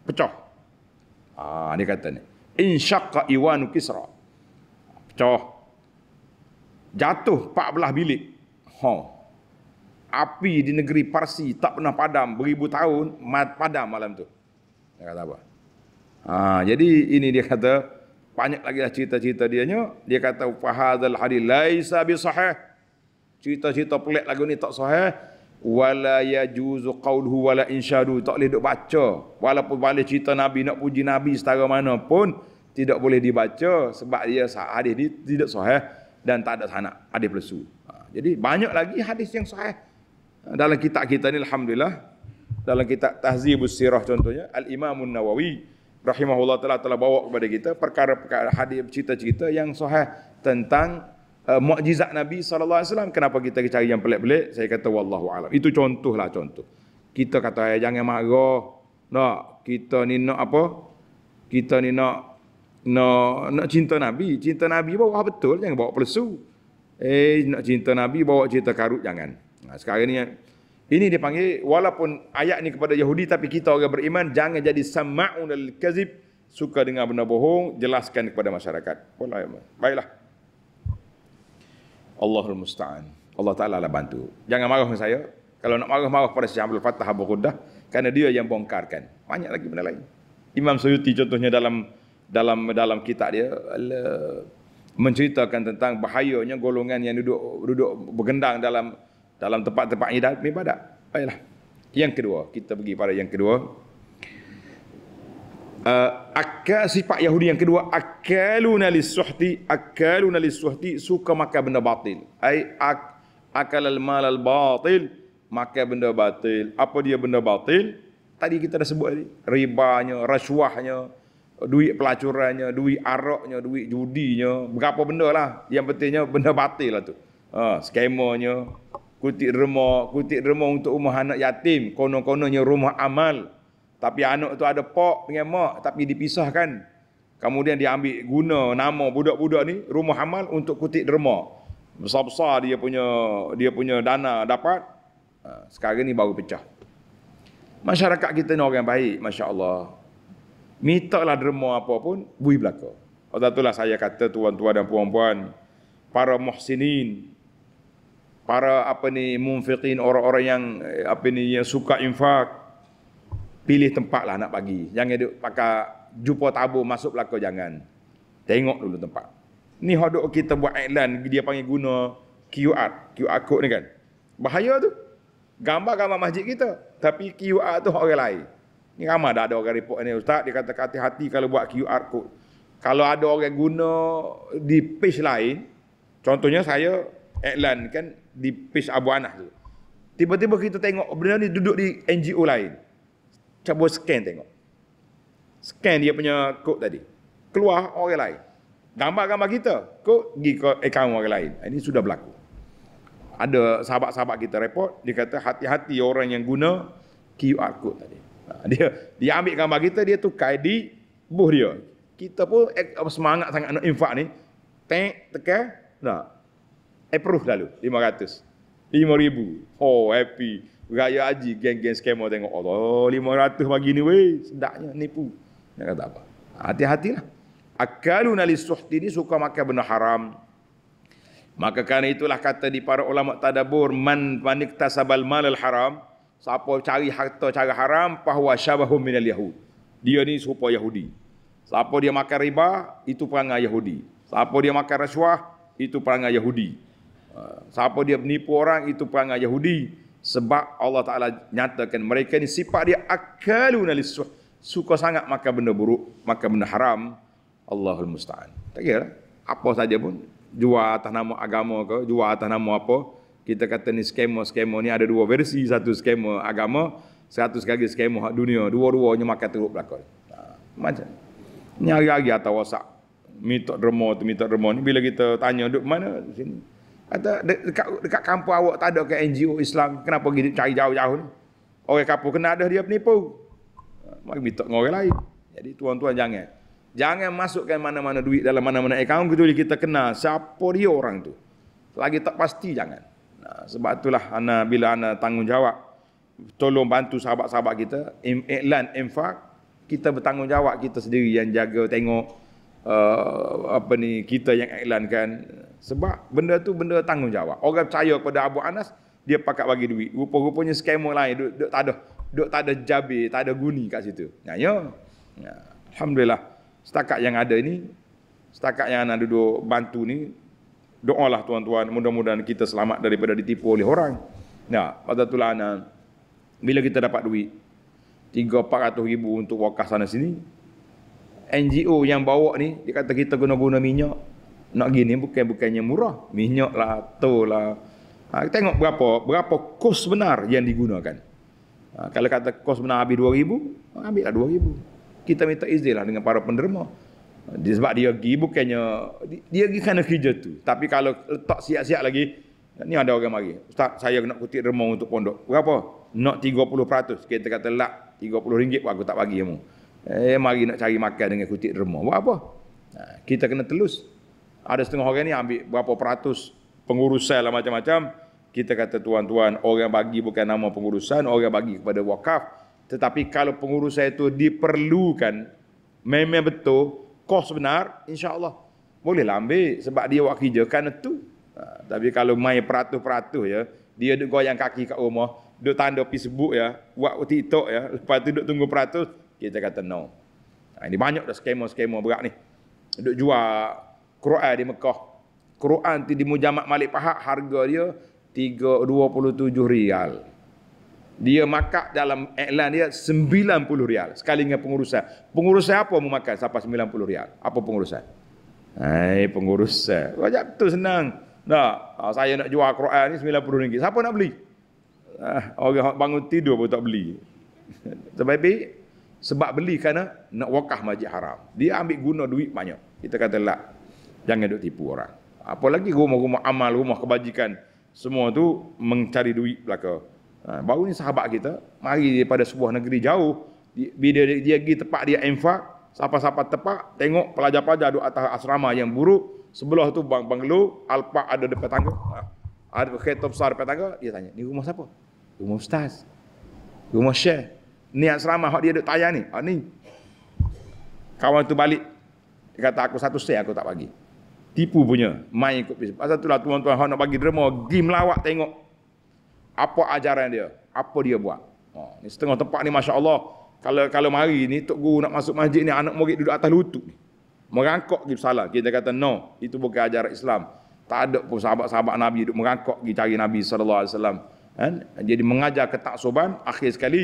pecah. Ha, dia kata ni. Insyaqqa iwanu kisra. Pecah. Jatuh 14 bilik. Ha. Api di negeri Parsi tak pernah padam beribu tahun, padam malam tu. Dia kata apa? Ha, jadi ini dia kata, banyak lagi lah cerita-cerita dia ni. Dia kata, Fahadhal hadith laisa bisahih. Cerita-cerita pelik lagu ni tak sahih wala yajuzu qawluhu wala insyadu tak boleh duk baca walaupun balik cerita nabi nak puji nabi setara mana pun tidak boleh dibaca sebab dia hadis ni tidak sahih dan tak ada sanad hadis palsu ha, jadi banyak lagi hadis yang sahih ha, dalam kitab kita ni alhamdulillah dalam kitab tahzibus sirah contohnya al imam nawawi rahimahullah telah telah bawa kepada kita perkara-perkara hadis cerita-cerita yang sahih tentang uh, mukjizat Nabi sallallahu alaihi wasallam kenapa kita cari yang pelik-pelik saya kata wallahu alam itu contoh lah contoh kita kata ya jangan marah nak kita ni nak apa kita ni nak nak nak cinta nabi cinta nabi bawa betul jangan bawa palsu. eh nak cinta nabi bawa cerita karut jangan nah, sekarang ni ini dipanggil walaupun ayat ni kepada Yahudi tapi kita orang beriman jangan jadi sama'un al-kazib suka dengar benda bohong jelaskan kepada masyarakat. Ya, Baiklah. Allahul Musta'an. Allah Ta'ala lah bantu. Jangan marah dengan saya. Kalau nak marah, marah pada Syekh Abdul Fattah Abu Quddah. Kerana dia yang bongkarkan. Banyak lagi benda lain. Imam Suyuti contohnya dalam dalam dalam kitab dia menceritakan tentang bahayanya golongan yang duduk duduk bergendang dalam dalam tempat-tempat ibadat. Baiklah. Yang kedua, kita pergi pada yang kedua. Uh, akal sifat Yahudi yang kedua akaluna lisuhti akaluna lisuhti suka makan benda batil ai ak, akal al mal al batil makan benda batil apa dia benda batil tadi kita dah sebut tadi ribanya rasuahnya duit pelacurannya duit araknya duit judinya berapa benda lah yang pentingnya benda batil lah tu ha, skemanya kutip derma kutip derma untuk rumah anak yatim konon-kononnya rumah amal tapi anak tu ada pak dengan mak tapi dipisahkan. Kemudian dia ambil guna nama budak-budak ni rumah hamal untuk kutip derma. Besar-besar dia punya dia punya dana dapat. Ha, sekarang ni baru pecah. Masyarakat kita ni orang baik, masya-Allah. Mitaklah derma apa pun bui belaka. Oleh itulah saya kata tuan-tuan dan puan-puan, para muhsinin para apa ni munfiqin orang-orang yang eh, apa ni yang suka infak pilih tempat lah nak pergi. Jangan duduk pakai jumpa tabur masuk belaka jangan. Tengok dulu tempat. Ni hodok kita buat iklan dia panggil guna QR. QR code ni kan. Bahaya tu. Gambar-gambar masjid kita. Tapi QR tu orang lain. Ni ramai dah ada orang report ni ustaz. Dia kata hati hati kalau buat QR code. Kalau ada orang guna di page lain. Contohnya saya iklan kan di page Abu Anah tu. Tiba-tiba kita tengok benda ni duduk di NGO lain cabut scan tengok. Scan dia punya kod tadi. Keluar orang lain. Gambar-gambar kita. Kod pergi ke account orang lain. Ah, ini sudah berlaku. Ada sahabat-sahabat kita report. Dia kata hati-hati orang yang guna QR code tadi. Ah, dia dia ambil gambar kita, dia tukar di buh dia. Kita pun eh, semangat sangat nak infak ni. Tek, tekan, nak. Approve lalu. 500. 5,000. Oh, happy. Raya haji, geng-geng skema tengok. Oh, 500 pagi ni, weh. Sedaknya, nipu. Dia kata apa? Hati-hatilah. Akalu nali suhti ni suka makan benda haram. Maka kerana itulah kata di para ulama tadabur, man manik tasabal malal haram, siapa cari harta cara haram, pahwa syabahum minal yahud. Dia ni serupa Yahudi. Siapa dia makan riba, itu perangai Yahudi. Siapa dia makan rasuah, itu perangai Yahudi. Ah, siapa dia menipu orang, itu perangai Yahudi. Sebab Allah Ta'ala nyatakan mereka ini sifat dia akalu nalis Suka sangat makan benda buruk, makan benda haram. Allahul Musta'an. Tak kira Apa saja pun. Jual atas nama agama ke, jual atas nama apa. Kita kata ni skema-skema ni ada dua versi. Satu skema agama, satu sekali skema hak dunia. Dua-duanya makan teruk belakang. Ha, macam. Ni hari-hari atas wasak. Mitok derma tu, mitok derma ni. Bila kita tanya, duduk mana? Sini. Kata dekat dekat kampung awak tak ada ke NGO Islam, kenapa pergi cari jauh-jauh ni? Orang kampung kena ada dia penipu. Mari minta dengan orang lain. Jadi tuan-tuan jangan. Jangan masukkan mana-mana duit dalam mana-mana akaun kita boleh kita kenal siapa dia orang tu. Lagi tak pasti jangan. Nah, sebab itulah ana bila ana tanggungjawab tolong bantu sahabat-sahabat kita iklan infak kita bertanggungjawab kita sendiri yang jaga tengok uh, apa ni kita yang iklankan sebab benda tu benda tanggungjawab. Orang percaya kepada Abu Anas, dia pakat bagi duit. Rupa-rupanya skema lain, duk, duk tak ada duk tak ada jabe, tak ada guni kat situ. Ya, ya. ya. Alhamdulillah. Setakat yang ada ini, setakat yang anak duduk bantu ni, doalah tuan-tuan, mudah-mudahan kita selamat daripada ditipu oleh orang. Ya, pada itulah anak, bila kita dapat duit, tiga, empat ratus ribu untuk wakaf sana sini, NGO yang bawa ni, dia kata kita guna-guna minyak, nak gini bukan bukannya murah minyak lah tu lah ha, tengok berapa berapa kos benar yang digunakan ha, kalau kata kos benar habis 2000 ha, ambil lah 2000 kita minta izin lah dengan para penderma ha, dia, sebab dia pergi bukannya dia, dia pergi kerana kerja tu tapi kalau letak siap-siap lagi ni ada orang mari ustaz saya nak kutip derma untuk pondok berapa nak 30% kita kata lak 30 ringgit pun aku tak bagi kamu eh mari nak cari makan dengan kutip derma buat apa ha, kita kena telus ada setengah orang ni ambil berapa peratus pengurusan lah macam-macam. Kita kata tuan-tuan, orang bagi bukan nama pengurusan, orang bagi kepada wakaf. Tetapi kalau pengurusan itu diperlukan, memang betul, kos sebenar, insyaAllah. Boleh ambil sebab dia buat kerja kerana tu. Ha, tapi kalau main peratus-peratus ya, dia duduk goyang kaki kat rumah, duduk tanda Facebook ya, buat TikTok ya, lepas tu duduk tunggu peratus, kita kata no. Ha, ini banyak dah skema-skema berat ni. Duduk jual Quran di Mekah. Quran di Mujamak Malik Pahak harga dia 27 rial. Dia makak dalam iklan dia 90 rial sekali dengan pengurusan. Pengurusan apa mau makan sampai 90 rial? Apa pengurusan? Hai pengurusan. Banyak tu senang. Nah, ha, saya nak jual Quran ni 90 ringgit. Siapa nak beli? Ha, orang bangun tidur pun tak beli. [LAUGHS] Sebab sebab beli kerana nak wakah masjid haram. Dia ambil guna duit banyak. Kita kata lah. Jangan duk tipu orang. Apalagi rumah-rumah amal, rumah kebajikan. Semua tu mencari duit belaka. Ha, baru ni sahabat kita, mari daripada sebuah negeri jauh. Bila dia, dia pergi tempat dia infak, siapa-siapa tempat, tengok pelajar-pelajar duduk atas asrama yang buruk. Sebelah tu bang banglo, alpak ada depan tangga. Ha, ada kereta besar depan tangga, dia tanya, ni rumah siapa? Rumah ustaz. Rumah syekh. Ni asrama yang dia duduk tayang ni. Ha, ni. Kawan tu balik. Dia kata, aku satu syekh aku tak bagi tipu punya main ikut Facebook. Pasal itulah tuan-tuan hang nak bagi derma, gim lawak tengok apa ajaran dia, apa dia buat. Oh, ni setengah tempat ni masya-Allah. Kalau kalau mari ni tok guru nak masuk masjid ni anak murid duduk atas lutut ni. Merangkak gim salah. Kita kata no, itu bukan ajaran Islam. Tak ada pun sahabat-sahabat Nabi duduk merangkak pergi cari Nabi sallallahu alaihi wasallam. Kan? Jadi mengajar ketaksuban akhir sekali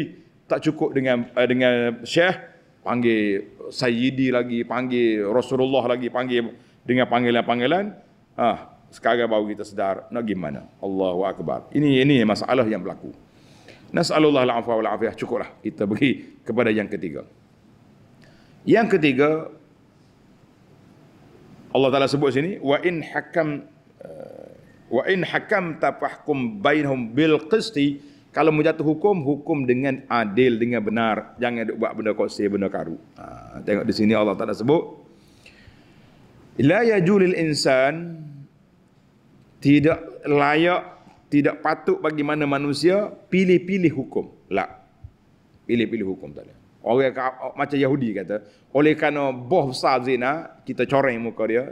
tak cukup dengan uh, dengan syekh panggil sayyidi lagi, panggil Rasulullah lagi, panggil dengan panggilan-panggilan ah sekarang baru kita sedar nak gimana? mana Allahu akbar ini ini masalah yang berlaku nasallallahu alaihi wa alihi cukuplah kita beri kepada yang ketiga yang ketiga Allah Taala sebut sini wa in hakam eh, wa in hakam tafahkum bainhum bil qisti kalau menjatuh hukum hukum dengan adil dengan benar jangan buat benda kosih benda karu ha, tengok di sini Allah Taala sebut La yajulil insan tidak layak, tidak patut bagi mana manusia pilih-pilih hukum. Lah. Pilih-pilih hukum tak ada. Orang macam Yahudi kata, oleh kerana boh besar zina, kita coreng muka dia,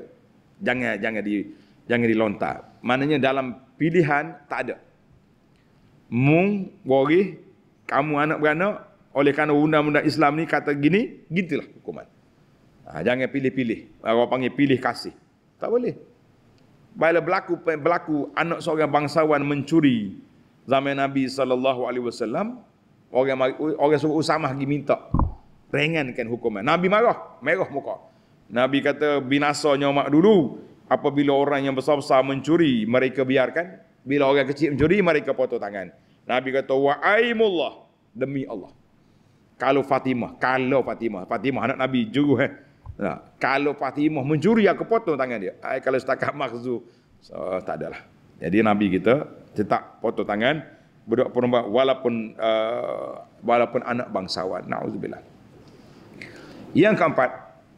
jangan jangan di jangan dilontar. Maknanya dalam pilihan tak ada. Mung boleh kamu anak beranak oleh kerana undang-undang Islam ni kata gini, gitulah hukuman. Ha, jangan pilih-pilih. Orang panggil pilih kasih. Tak boleh. Bila berlaku berlaku anak seorang bangsawan mencuri zaman Nabi saw, orang orang suruh Usamah pergi minta ringankan hukuman. Nabi marah, merah muka. Nabi kata binasa nyomak dulu apabila orang yang besar-besar mencuri mereka biarkan, bila orang kecil mencuri mereka potong tangan. Nabi kata wa aimullah demi Allah. Kalau Fatimah, kalau Fatimah, Fatimah anak Nabi juru eh. Nah, kalau Fatimah mencuri, aku potong tangan dia. Ay, kalau setakat makzu, so, tak adalah. Jadi Nabi kita cetak potong tangan budak perempuan walaupun uh, walaupun anak bangsawan. Nauzubillah. Yang keempat,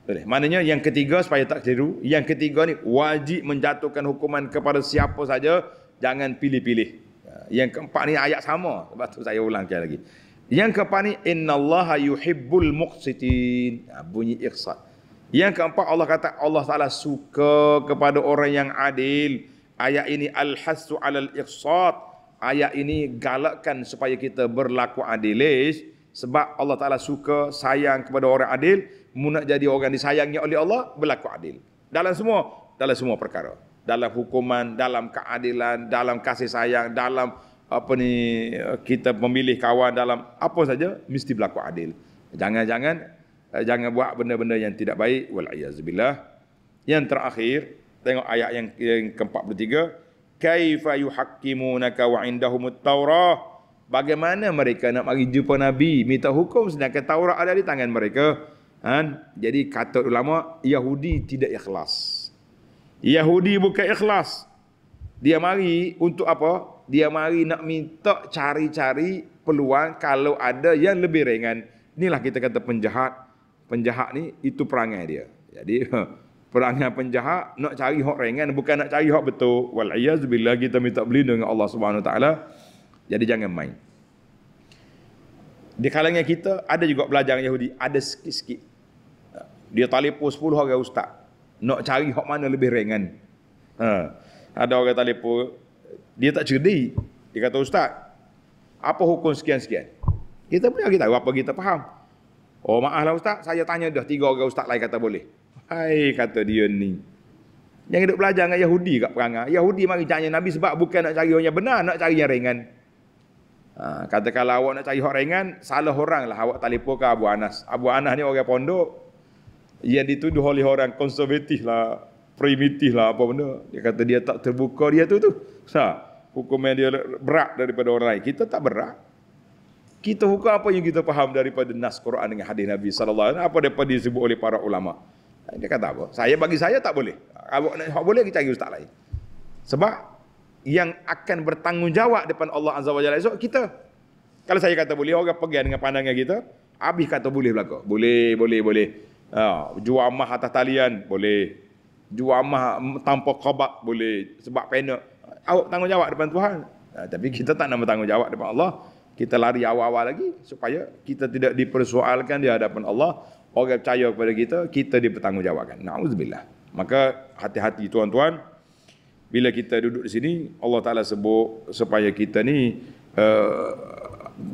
boleh. Maknanya yang ketiga supaya tak keliru, yang ketiga ni wajib menjatuhkan hukuman kepada siapa saja, jangan pilih-pilih. Yang keempat ni ayat sama. Sebab tu saya ulang sekali lagi. Yang keempat ni innallaha yuhibbul muqsitin. Bunyi ikhsan. Yang keempat Allah kata Allah Taala suka kepada orang yang adil. Ayat ini al-hasu 'alal iqsat. Ayat ini galakkan supaya kita berlaku adil sebab Allah Taala suka sayang kepada orang adil, mu nak jadi orang disayangi oleh Allah berlaku adil. Dalam semua dalam semua perkara. Dalam hukuman, dalam keadilan, dalam kasih sayang, dalam apa ni kita memilih kawan dalam apa saja mesti berlaku adil. Jangan-jangan Eh, jangan buat benda-benda yang tidak baik wal iazbillah yang terakhir tengok ayat yang, yang ke-43 kaifa yuhaqqimunaka wa indahumut tawrah bagaimana mereka nak pergi jumpa nabi minta hukum sedangkan Taurat ada di tangan mereka ha? jadi kata ulama Yahudi tidak ikhlas Yahudi bukan ikhlas dia mari untuk apa dia mari nak minta cari-cari peluang kalau ada yang lebih ringan inilah kita kata penjahat penjahat ni itu perangai dia. Jadi [LAUGHS] perangai penjahat nak cari hak ringan bukan nak cari hak betul. Wal iyaz billah kita minta berlindung dengan Allah Subhanahu taala. Jadi jangan main. Di kalangan kita ada juga pelajar Yahudi, ada sikit-sikit. Dia telefon 10 orang ustaz nak cari hak mana lebih ringan. Ha. Ada orang telefon dia tak cerdik. Dia kata ustaz, apa hukum sekian-sekian? Kita pun lagi tahu apa kita faham. Oh maaflah ustaz, saya tanya dah tiga orang ustaz lain kata boleh. Hai kata dia ni. Jangan duduk belajar dengan Yahudi kat perangai. Yahudi mari tanya Nabi sebab bukan nak cari orang yang benar, nak cari yang ringan. Ha, kata kalau awak nak cari orang ringan, salah orang lah awak telefon ke Abu Anas. Abu Anas ni orang pondok. Ia dituduh oleh orang konservatif lah, primitif lah apa benda. Dia kata dia tak terbuka dia tu tu. Ha, hukuman dia berat daripada orang lain. Kita tak berat kita hukum apa yang kita faham daripada nas Quran dengan hadis Nabi sallallahu alaihi wasallam apa daripada disebut oleh para ulama. Eh, dia kata apa? Saya bagi saya tak boleh. Kalau boleh kita cari ustaz lain. Sebab yang akan bertanggungjawab depan Allah Azza wa Jalla esok kita. Kalau saya kata boleh orang pergi dengan pandangan kita, habis kata boleh belaka. Boleh, boleh, boleh. Ha, jual mah atas talian, boleh. Jual mah tanpa khabat, boleh. Sebab penuh. Awak tanggungjawab depan Tuhan. Ha, tapi kita tak nak bertanggungjawab depan Allah kita lari awal-awal lagi supaya kita tidak dipersoalkan di hadapan Allah orang percaya kepada kita kita dipertanggungjawabkan naudzubillah maka hati-hati tuan-tuan bila kita duduk di sini Allah Taala sebut supaya kita ni uh,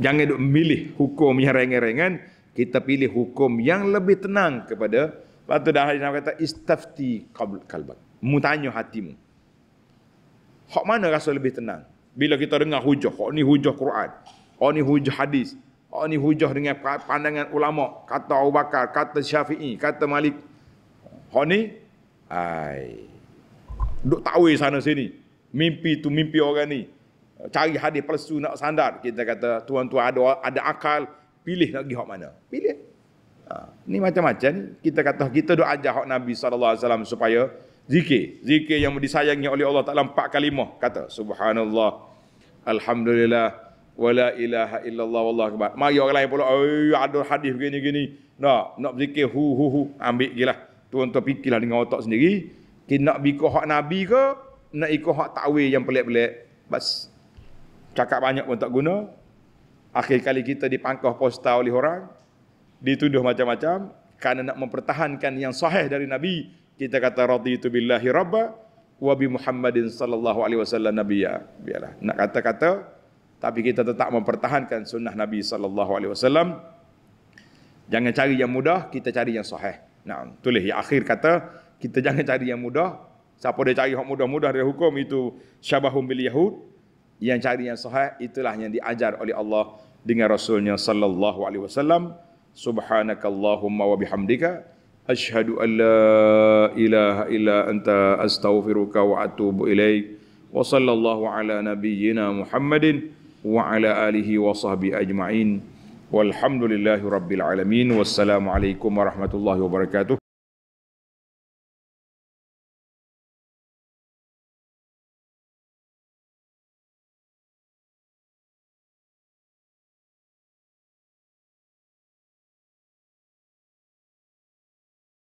jangan duk memilih hukum yang rengeng-rengan kita pilih hukum yang lebih tenang kepada patut dah hadis kata istafti qabl kalbak mu tanya hatimu hak mana rasa lebih tenang bila kita dengar hujah hak ni hujah Quran Orang oh, ni hujah hadis. Orang oh, ni hujah dengan pandangan ulama. Kata Abu Bakar, kata Syafi'i, kata Malik. Orang oh, ni, ai. Duk takwe sana sini. Mimpi tu mimpi orang ni. Cari hadis palsu nak sandar. Kita kata, tuan-tuan ada ada akal, pilih nak pergi hak mana. Pilih. Ha. Ni macam-macam. Kita kata, kita duk ajar hak Nabi SAW supaya zikir. Zikir yang disayangi oleh Allah Ta'ala empat kalimah. Kata, Subhanallah, Alhamdulillah, wala ilaha illallah wallahu akbar. Mari orang lain pula, ayo eh, ada hadis gini-gini. Nak, nak berzikir hu hu hu, ambil gilah. Tuan-tuan fikirlah dengan otak sendiri. Kita nak ikut hak Nabi ke, nak ikut hak ta'wil yang pelik-pelik. Bas. Cakap banyak pun tak guna. Akhir kali kita dipangkah posta oleh orang. Dituduh macam-macam. Karena nak mempertahankan yang sahih dari Nabi. Kita kata, raditu billahi rabba wa bi Muhammadin sallallahu alaihi wasallam nabiyya. Biarlah. Nak kata-kata, tapi kita tetap mempertahankan sunnah Nabi saw. Jangan cari yang mudah, kita cari yang sahih. Nah, tulis yang akhir kata, kita jangan cari yang mudah. Siapa dia cari yang mudah-mudah dari hukum itu syabahum bil yahud. Yang cari yang sahih itulah yang diajar oleh Allah dengan rasulnya saw. Subhanakallahumma wa bihamdika asyhadu an la ilaha illa anta astaghfiruka wa atubu ilaik. وصلى الله على نبينا محمد wa ala alihi wa sahbi ajma'in walhamdulillahi rabbil alamin wassalamu warahmatullahi wabarakatuh